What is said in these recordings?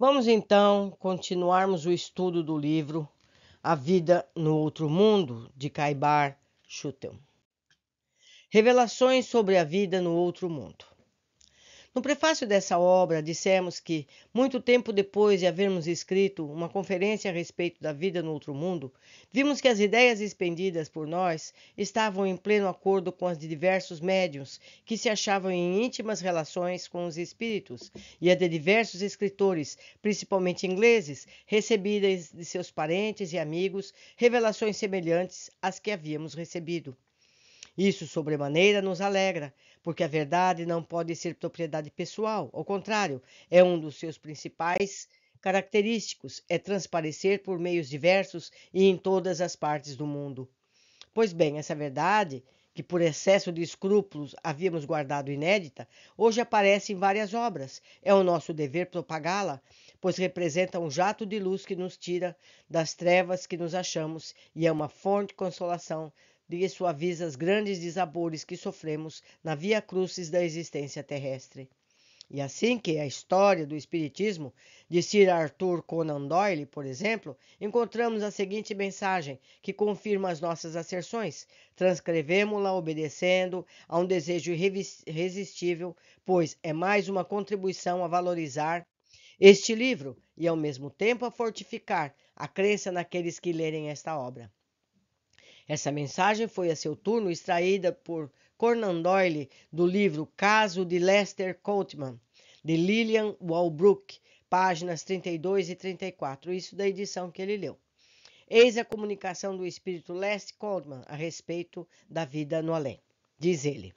Vamos então continuarmos o estudo do livro A Vida no Outro Mundo, de Caibar Schutel. Revelações sobre a vida no outro mundo. No prefácio dessa obra, dissemos que, muito tempo depois de havermos escrito uma conferência a respeito da vida no outro mundo, vimos que as ideias expendidas por nós estavam em pleno acordo com as de diversos médiuns que se achavam em íntimas relações com os espíritos e a de diversos escritores, principalmente ingleses, recebidas de seus parentes e amigos revelações semelhantes às que havíamos recebido. Isso, sobremaneira, nos alegra, porque a verdade não pode ser propriedade pessoal. Ao contrário, é um dos seus principais característicos, é transparecer por meios diversos e em todas as partes do mundo. Pois bem, essa verdade, que por excesso de escrúpulos havíamos guardado inédita, hoje aparece em várias obras. É o nosso dever propagá-la, pois representa um jato de luz que nos tira das trevas que nos achamos e é uma fonte de consolação de suaviza os grandes desabores que sofremos na via crucis da existência terrestre. E assim que a história do Espiritismo, de Sir Arthur Conan Doyle, por exemplo, encontramos a seguinte mensagem que confirma as nossas asserções. Transcrevemos-la obedecendo a um desejo irresistível, pois é mais uma contribuição a valorizar este livro e, ao mesmo tempo, a fortificar a crença naqueles que lerem esta obra. Essa mensagem foi, a seu turno, extraída por Conan Doyle do livro Caso de Lester Coltman, de Lillian Walbrook, páginas 32 e 34, isso da edição que ele leu. Eis a comunicação do espírito Lester Coltman a respeito da vida no além. Diz ele: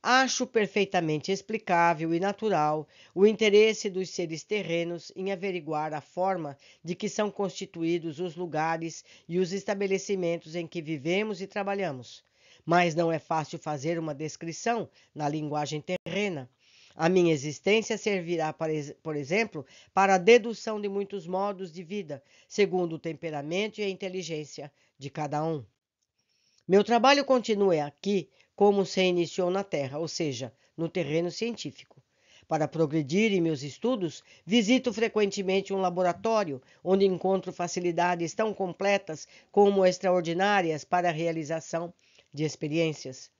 Acho perfeitamente explicável e natural o interesse dos seres terrenos em averiguar a forma de que são constituídos os lugares e os estabelecimentos em que vivemos e trabalhamos. Mas não é fácil fazer uma descrição na linguagem terrena. A minha existência servirá, por exemplo, para a dedução de muitos modos de vida, segundo o temperamento e a inteligência de cada um. Meu trabalho continua aqui como se iniciou na Terra, ou seja, no terreno científico. Para progredir em meus estudos, visito frequentemente um laboratório onde encontro facilidades tão completas como extraordinárias para a realização de experiências.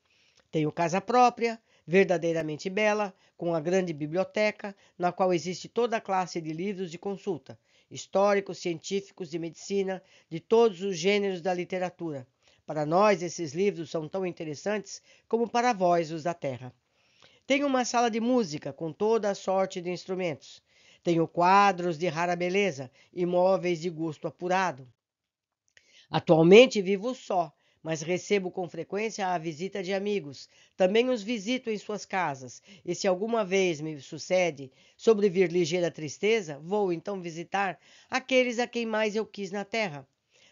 Tenho casa própria, verdadeiramente bela, com a grande biblioteca, na qual existe toda a classe de livros de consulta, históricos, científicos, de medicina, de todos os gêneros da literatura. Para nós, esses livros são tão interessantes como para vós, os da terra. Tenho uma sala de música com toda a sorte de instrumentos. Tenho quadros de rara beleza e móveis de gosto apurado. Atualmente vivo só, mas recebo com frequência a visita de amigos. Também os visito em suas casas, e se alguma vez me sucede sobrevir ligeira tristeza, vou então visitar aqueles a quem mais eu quis na terra.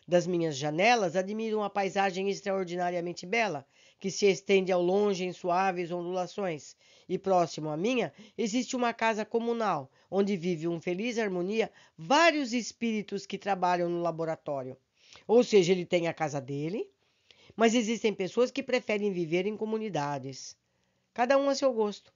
Das minhas janelas, admiro uma paisagem extraordinariamente bela, que se estende ao longe em suaves ondulações, e próximo à minha existe uma casa comunal, onde vive em feliz harmonia vários espíritos que trabalham no laboratório. Ou seja, ele tem a casa dele, mas existem pessoas que preferem viver em comunidades, cada um a seu gosto.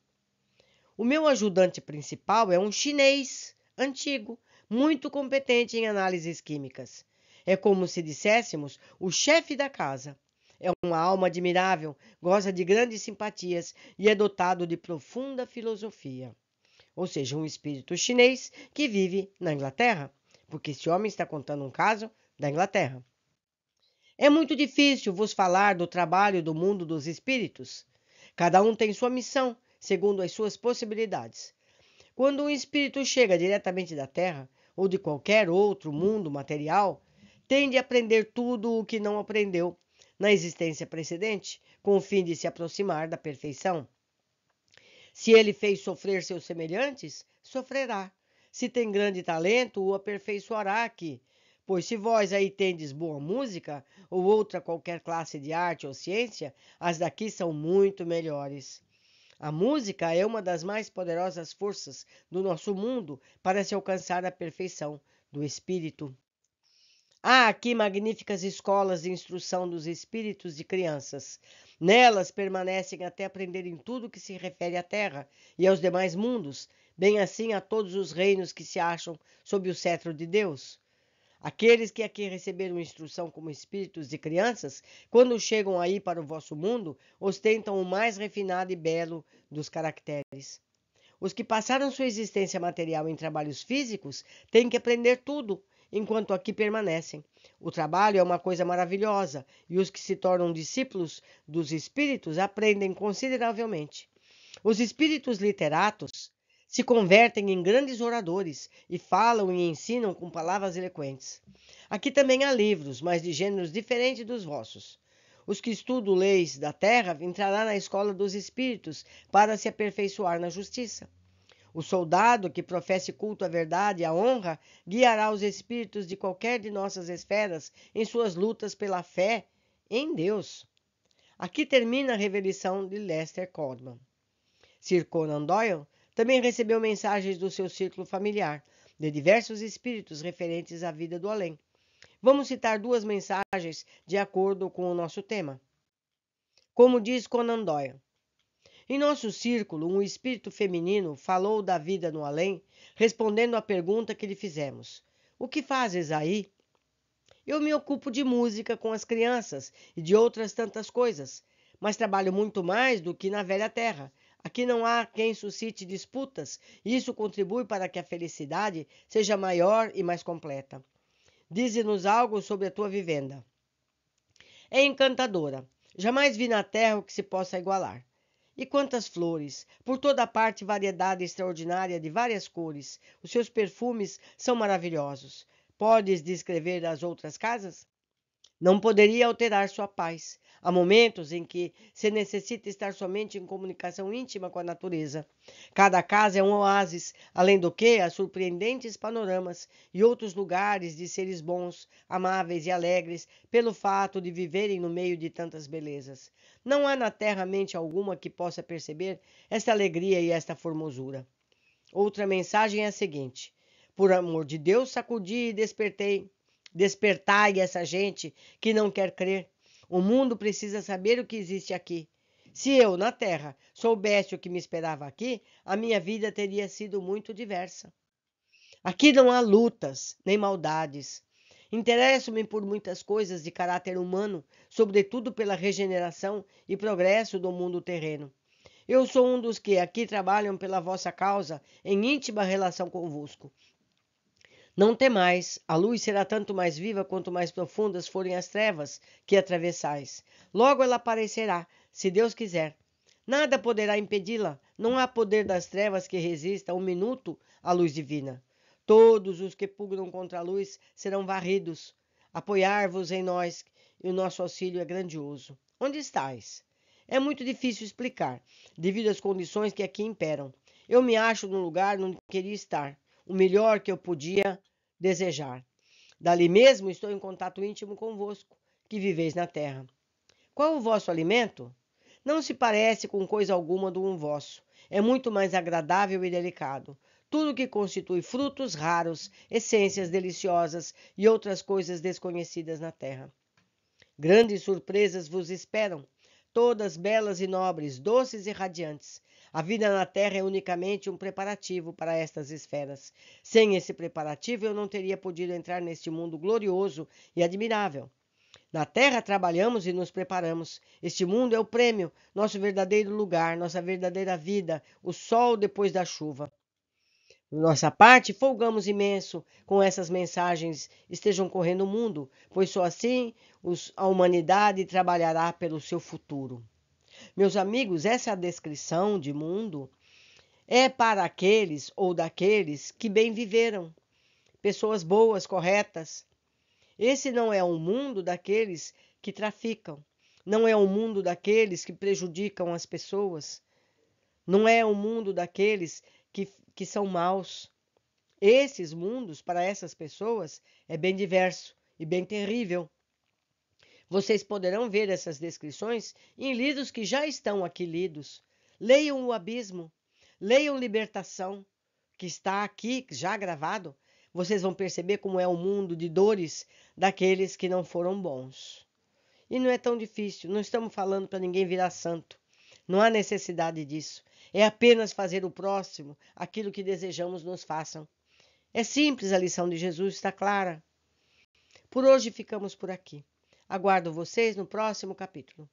O meu ajudante principal é um chinês antigo, muito competente em análises químicas. É como se disséssemos o chefe da casa. É uma alma admirável, goza de grandes simpatias e é dotado de profunda filosofia. Ou seja, um espírito chinês que vive na Inglaterra, porque esse homem está contando um caso da Inglaterra. É muito difícil vos falar do trabalho do mundo dos espíritos. Cada um tem sua missão, segundo as suas possibilidades. Quando um espírito chega diretamente da Terra ou de qualquer outro mundo material, tende a aprender tudo o que não aprendeu na existência precedente, com o fim de se aproximar da perfeição. Se ele fez sofrer seus semelhantes, sofrerá. Se tem grande talento, o aperfeiçoará aqui. Pois se vós aí tendes boa música, ou outra qualquer classe de arte ou ciência, as daqui são muito melhores. A música é uma das mais poderosas forças do nosso mundo para se alcançar a perfeição do espírito. Há ah, aqui magníficas escolas de instrução dos espíritos de crianças. Nelas permanecem até aprenderem tudo o que se refere à Terra e aos demais mundos, bem assim a todos os reinos que se acham sob o cetro de Deus. Aqueles que aqui receberam instrução como espíritos de crianças, quando chegam aí para o vosso mundo, ostentam o mais refinado e belo dos caracteres. Os que passaram sua existência material em trabalhos físicos têm que aprender tudo enquanto aqui permanecem. O trabalho é uma coisa maravilhosa e os que se tornam discípulos dos espíritos aprendem consideravelmente. Os espíritos literatos se convertem em grandes oradores e falam e ensinam com palavras eloquentes. Aqui também há livros, mas de gêneros diferentes dos vossos. Os que estudam leis da terra entrará na escola dos espíritos para se aperfeiçoar na justiça. O soldado que professe culto à verdade e à honra guiará os espíritos de qualquer de nossas esferas em suas lutas pela fé em Deus. Aqui termina a revelação de Lester Codman. Sir Conan Doyle também recebeu mensagens do seu círculo familiar, de diversos espíritos referentes à vida do além. Vamos citar duas mensagens de acordo com o nosso tema. Como diz Conan Doyle, em nosso círculo, um espírito feminino falou da vida no além, respondendo à pergunta que lhe fizemos: O que fazes aí? Eu me ocupo de música com as crianças e de outras tantas coisas, mas trabalho muito mais do que na velha terra. Aqui não há quem suscite disputas, e isso contribui para que a felicidade seja maior e mais completa. Dize-nos algo sobre a tua vivenda. É encantadora. Jamais vi na terra o que se possa igualar. E quantas flores! Por toda parte, variedade extraordinária de várias cores. Os seus perfumes são maravilhosos. Podes descrever as outras casas? Não poderia alterar sua paz. Há momentos em que se necessita estar somente em comunicação íntima com a natureza. Cada casa é um oásis, além do que há surpreendentes panoramas e outros lugares de seres bons, amáveis e alegres, pelo fato de viverem no meio de tantas belezas. Não há na terra mente alguma que possa perceber esta alegria e esta formosura. Outra mensagem é a seguinte: Por amor de Deus, sacudi e despertei. Despertai essa gente que não quer crer o mundo precisa saber o que existe aqui. Se eu, na Terra, soubesse o que me esperava aqui, a minha vida teria sido muito diversa. Aqui não há lutas, nem maldades. Interesso-me por muitas coisas de caráter humano, sobretudo pela regeneração e progresso do mundo terreno. Eu sou um dos que aqui trabalham pela vossa causa, em íntima relação convosco. Não temais, a luz será tanto mais viva quanto mais profundas forem as trevas que atravessais. Logo ela aparecerá, se Deus quiser. Nada poderá impedi-la, não há poder das trevas que resista um minuto à luz divina. Todos os que pugnam contra a luz serão varridos. Apoiar-vos em nós, e o nosso auxílio é grandioso. Onde estáis? É muito difícil explicar, devido às condições que aqui imperam. Eu me acho num lugar onde queria estar, o melhor que eu podia desejar. Dali mesmo estou em contato íntimo convosco, que viveis na terra. Qual o vosso alimento? Não se parece com coisa alguma do um vosso. É muito mais agradável e delicado. Tudo que constitui frutos raros, essências deliciosas e outras coisas desconhecidas na terra. Grandes surpresas vos esperam, todas belas e nobres, doces e radiantes. A vida na Terra é unicamente um preparativo para estas esferas. Sem esse preparativo, eu não teria podido entrar neste mundo glorioso e admirável. Na terra trabalhamos e nos preparamos. Este mundo é o prêmio, nosso verdadeiro lugar, nossa verdadeira vida, o sol depois da chuva. Nossa parte, folgamos imenso com essas mensagens, estejam correndo o mundo, pois só assim a humanidade trabalhará pelo seu futuro. Meus amigos, essa é a descrição de mundo é para aqueles ou daqueles que bem viveram, pessoas boas, corretas. Esse não é o mundo daqueles que traficam, não é o mundo daqueles que prejudicam as pessoas, não é o mundo daqueles que, que são maus. Esses mundos, para essas pessoas, é bem diverso e bem terrível. Vocês poderão ver essas descrições em livros que já estão aqui lidos. Leiam O Abismo, leiam Libertação, que está aqui já gravado. Vocês vão perceber como é o mundo de dores daqueles que não foram bons. E não é tão difícil, não estamos falando para ninguém virar santo. Não há necessidade disso. É apenas fazer o próximo aquilo que desejamos nos façam. É simples a lição de Jesus, está clara. Por hoje ficamos por aqui. Aguardo vocês no próximo capítulo.